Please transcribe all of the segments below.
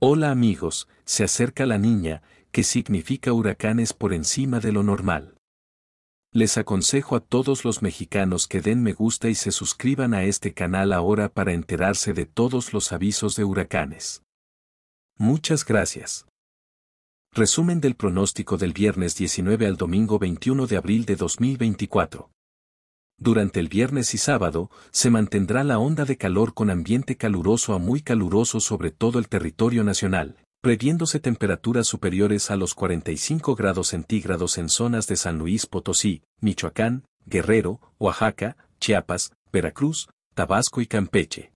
Hola amigos, se acerca la niña, que significa huracanes por encima de lo normal. Les aconsejo a todos los mexicanos que den me gusta y se suscriban a este canal ahora para enterarse de todos los avisos de huracanes. Muchas gracias. Resumen del pronóstico del viernes 19 al domingo 21 de abril de 2024. Durante el viernes y sábado, se mantendrá la onda de calor con ambiente caluroso a muy caluroso sobre todo el territorio nacional, previéndose temperaturas superiores a los 45 grados centígrados en zonas de San Luis Potosí, Michoacán, Guerrero, Oaxaca, Chiapas, Veracruz, Tabasco y Campeche.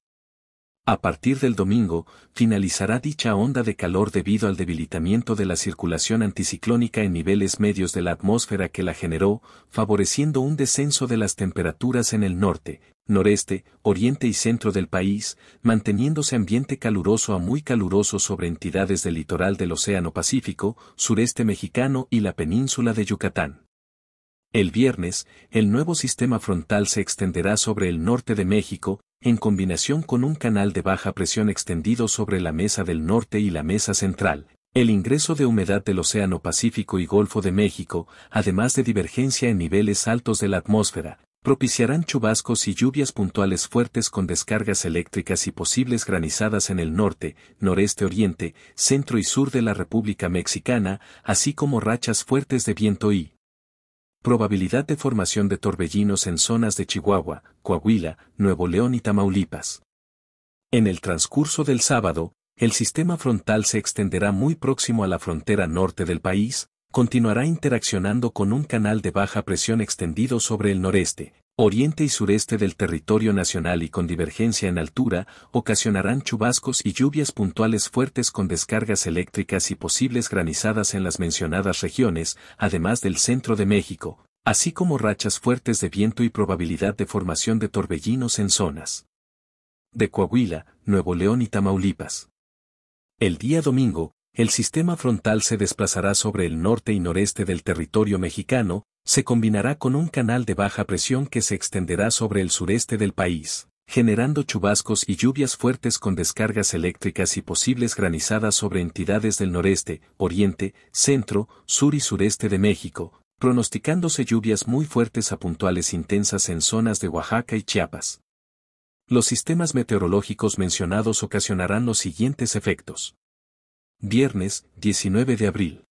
A partir del domingo, finalizará dicha onda de calor debido al debilitamiento de la circulación anticiclónica en niveles medios de la atmósfera que la generó, favoreciendo un descenso de las temperaturas en el norte, noreste, oriente y centro del país, manteniéndose ambiente caluroso a muy caluroso sobre entidades del litoral del Océano Pacífico, sureste mexicano y la península de Yucatán. El viernes, el nuevo sistema frontal se extenderá sobre el norte de México, en combinación con un canal de baja presión extendido sobre la mesa del norte y la mesa central. El ingreso de humedad del Océano Pacífico y Golfo de México, además de divergencia en niveles altos de la atmósfera, propiciarán chubascos y lluvias puntuales fuertes con descargas eléctricas y posibles granizadas en el norte, noreste oriente, centro y sur de la República Mexicana, así como rachas fuertes de viento y, Probabilidad de formación de torbellinos en zonas de Chihuahua, Coahuila, Nuevo León y Tamaulipas. En el transcurso del sábado, el sistema frontal se extenderá muy próximo a la frontera norte del país, continuará interaccionando con un canal de baja presión extendido sobre el noreste, oriente y sureste del territorio nacional y con divergencia en altura, ocasionarán chubascos y lluvias puntuales fuertes con descargas eléctricas y posibles granizadas en las mencionadas regiones, además del centro de México, así como rachas fuertes de viento y probabilidad de formación de torbellinos en zonas de Coahuila, Nuevo León y Tamaulipas. El día domingo, el sistema frontal se desplazará sobre el norte y noreste del territorio mexicano, se combinará con un canal de baja presión que se extenderá sobre el sureste del país, generando chubascos y lluvias fuertes con descargas eléctricas y posibles granizadas sobre entidades del noreste, oriente, centro, sur y sureste de México, pronosticándose lluvias muy fuertes a puntuales intensas en zonas de Oaxaca y Chiapas. Los sistemas meteorológicos mencionados ocasionarán los siguientes efectos. Viernes, 19 de abril.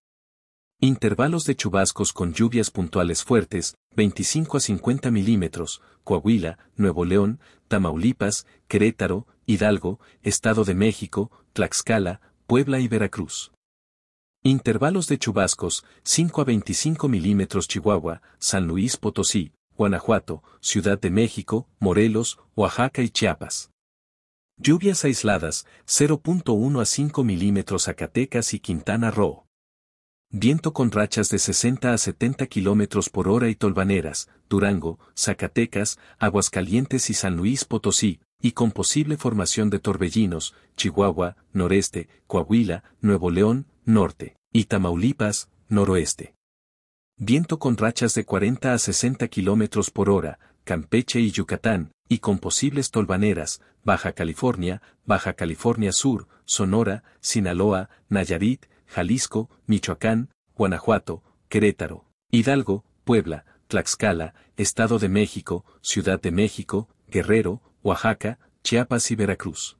Intervalos de chubascos con lluvias puntuales fuertes, 25 a 50 milímetros, Coahuila, Nuevo León, Tamaulipas, Querétaro, Hidalgo, Estado de México, Tlaxcala, Puebla y Veracruz. Intervalos de chubascos, 5 a 25 milímetros Chihuahua, San Luis Potosí, Guanajuato, Ciudad de México, Morelos, Oaxaca y Chiapas. Lluvias aisladas, 0.1 a 5 milímetros Zacatecas y Quintana Roo. Viento con rachas de 60 a 70 kilómetros por hora y tolvaneras, Durango, Zacatecas, Aguascalientes y San Luis Potosí, y con posible formación de torbellinos, Chihuahua, noreste, Coahuila, Nuevo León, norte, y Tamaulipas, noroeste. Viento con rachas de 40 a 60 kilómetros por hora, Campeche y Yucatán, y con posibles tolvaneras, Baja California, Baja California Sur, Sonora, Sinaloa, Nayarit, Jalisco, Michoacán, Guanajuato, Querétaro, Hidalgo, Puebla, Tlaxcala, Estado de México, Ciudad de México, Guerrero, Oaxaca, Chiapas y Veracruz.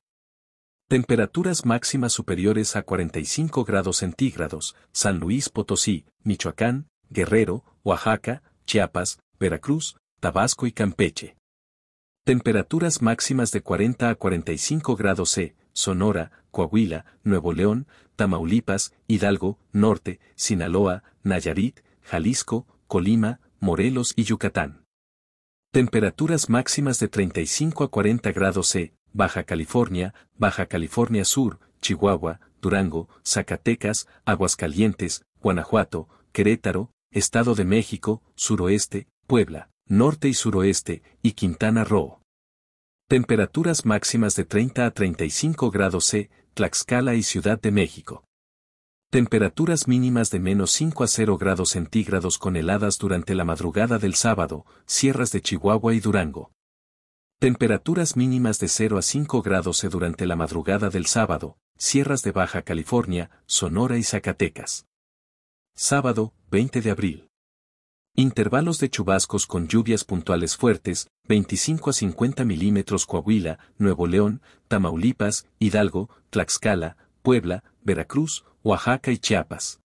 Temperaturas máximas superiores a 45 grados centígrados, San Luis Potosí, Michoacán, Guerrero, Oaxaca, Chiapas, Veracruz, Tabasco y Campeche. Temperaturas máximas de 40 a 45 grados C, Sonora, Coahuila, Nuevo León, Tamaulipas, Hidalgo, Norte, Sinaloa, Nayarit, Jalisco, Colima, Morelos y Yucatán. Temperaturas máximas de 35 a 40 grados C, Baja California, Baja California Sur, Chihuahua, Durango, Zacatecas, Aguascalientes, Guanajuato, Querétaro, Estado de México, Suroeste, Puebla, Norte y Suroeste, y Quintana Roo. Temperaturas máximas de 30 a 35 grados C, Tlaxcala y Ciudad de México. Temperaturas mínimas de menos 5 a 0 grados centígrados con heladas durante la madrugada del sábado, sierras de Chihuahua y Durango. Temperaturas mínimas de 0 a 5 grados C durante la madrugada del sábado, sierras de Baja California, Sonora y Zacatecas. Sábado, 20 de abril. Intervalos de chubascos con lluvias puntuales fuertes, 25 a 50 milímetros Coahuila, Nuevo León, Tamaulipas, Hidalgo, Tlaxcala, Puebla, Veracruz, Oaxaca y Chiapas.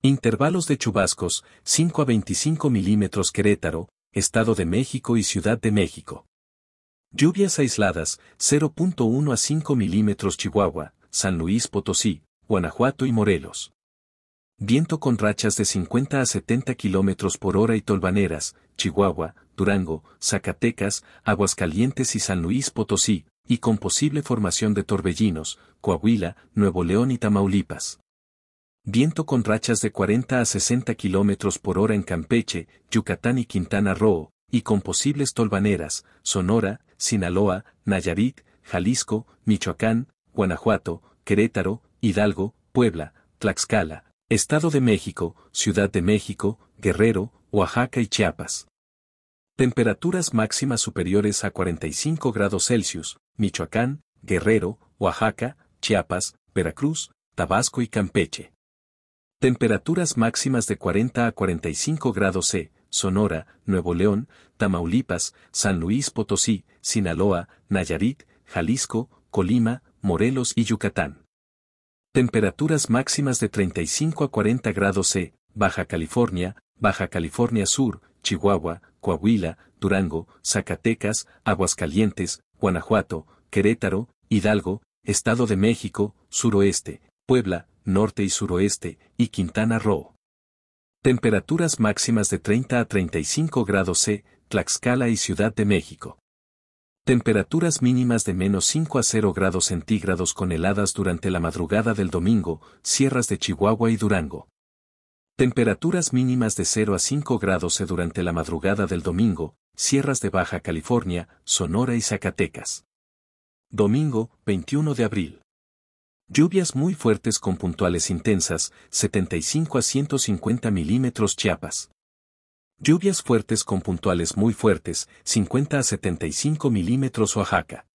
Intervalos de chubascos, 5 a 25 milímetros Querétaro, Estado de México y Ciudad de México. Lluvias aisladas, 0.1 a 5 milímetros Chihuahua, San Luis Potosí, Guanajuato y Morelos. Viento con rachas de 50 a 70 kilómetros por hora y tolvaneras, Chihuahua, Durango, Zacatecas, Aguascalientes y San Luis Potosí, y con posible formación de torbellinos, Coahuila, Nuevo León y Tamaulipas. Viento con rachas de 40 a 60 kilómetros por hora en Campeche, Yucatán y Quintana Roo, y con posibles tolvaneras, Sonora, Sinaloa, Nayarit, Jalisco, Michoacán, Guanajuato, Querétaro, Hidalgo, Puebla, Tlaxcala, Estado de México, Ciudad de México, Guerrero, Oaxaca y Chiapas. Temperaturas máximas superiores a 45 grados Celsius, Michoacán, Guerrero, Oaxaca, Chiapas, Veracruz, Tabasco y Campeche. Temperaturas máximas de 40 a 45 grados C, Sonora, Nuevo León, Tamaulipas, San Luis Potosí, Sinaloa, Nayarit, Jalisco, Colima, Morelos y Yucatán. Temperaturas máximas de 35 a 40 grados C, Baja California, Baja California Sur, Chihuahua, Coahuila, Durango, Zacatecas, Aguascalientes, Guanajuato, Querétaro, Hidalgo, Estado de México, Suroeste, Puebla, Norte y Suroeste, y Quintana Roo. Temperaturas máximas de 30 a 35 grados C, Tlaxcala y Ciudad de México. Temperaturas mínimas de menos 5 a 0 grados centígrados con heladas durante la madrugada del domingo, sierras de Chihuahua y Durango. Temperaturas mínimas de 0 a 5 grados durante la madrugada del domingo, sierras de Baja California, Sonora y Zacatecas. Domingo, 21 de abril. Lluvias muy fuertes con puntuales intensas, 75 a 150 milímetros Chiapas. Lluvias fuertes con puntuales muy fuertes, 50 a 75 milímetros Oaxaca.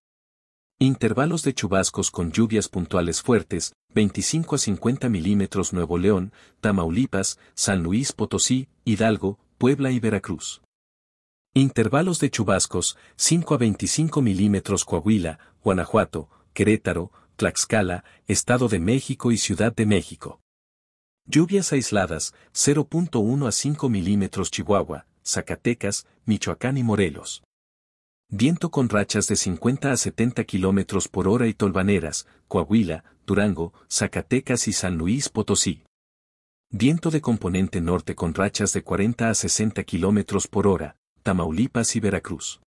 Intervalos de chubascos con lluvias puntuales fuertes, 25 a 50 milímetros Nuevo León, Tamaulipas, San Luis Potosí, Hidalgo, Puebla y Veracruz. Intervalos de chubascos, 5 a 25 milímetros Coahuila, Guanajuato, Querétaro, Tlaxcala, Estado de México y Ciudad de México. Lluvias aisladas, 0.1 a 5 milímetros Chihuahua, Zacatecas, Michoacán y Morelos. Viento con rachas de 50 a 70 kilómetros por hora y tolvaneras, Coahuila, Durango, Zacatecas y San Luis Potosí. Viento de componente norte con rachas de 40 a 60 kilómetros por hora, Tamaulipas y Veracruz.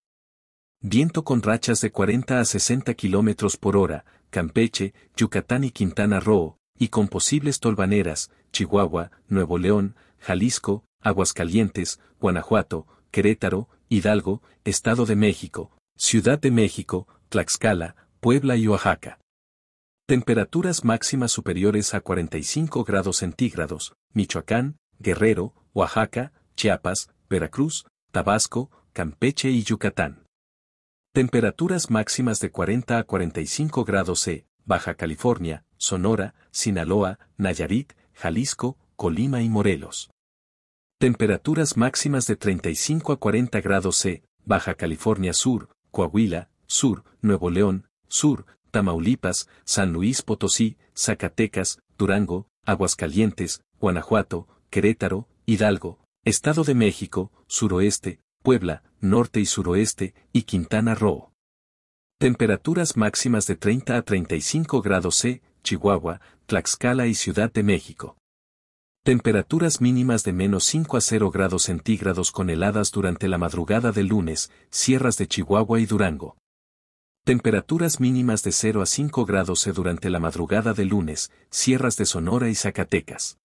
Viento con rachas de 40 a 60 kilómetros por hora, Campeche, Yucatán y Quintana Roo, y con posibles tolvaneras, Chihuahua, Nuevo León, Jalisco, Aguascalientes, Guanajuato, Querétaro, Hidalgo, Estado de México, Ciudad de México, Tlaxcala, Puebla y Oaxaca. Temperaturas máximas superiores a 45 grados centígrados, Michoacán, Guerrero, Oaxaca, Chiapas, Veracruz, Tabasco, Campeche y Yucatán. Temperaturas máximas de 40 a 45 grados C, Baja California, Sonora, Sinaloa, Nayarit, Jalisco, Colima y Morelos. Temperaturas máximas de 35 a 40 grados C, Baja California Sur, Coahuila, Sur, Nuevo León, Sur, Tamaulipas, San Luis Potosí, Zacatecas, Durango, Aguascalientes, Guanajuato, Querétaro, Hidalgo, Estado de México, Suroeste, Puebla, Norte y Suroeste, y Quintana Roo. Temperaturas máximas de 30 a 35 grados C, Chihuahua, Tlaxcala y Ciudad de México. Temperaturas mínimas de menos 5 a 0 grados centígrados con heladas durante la madrugada de lunes, sierras de Chihuahua y Durango. Temperaturas mínimas de 0 a 5 grados C durante la madrugada de lunes, sierras de Sonora y Zacatecas.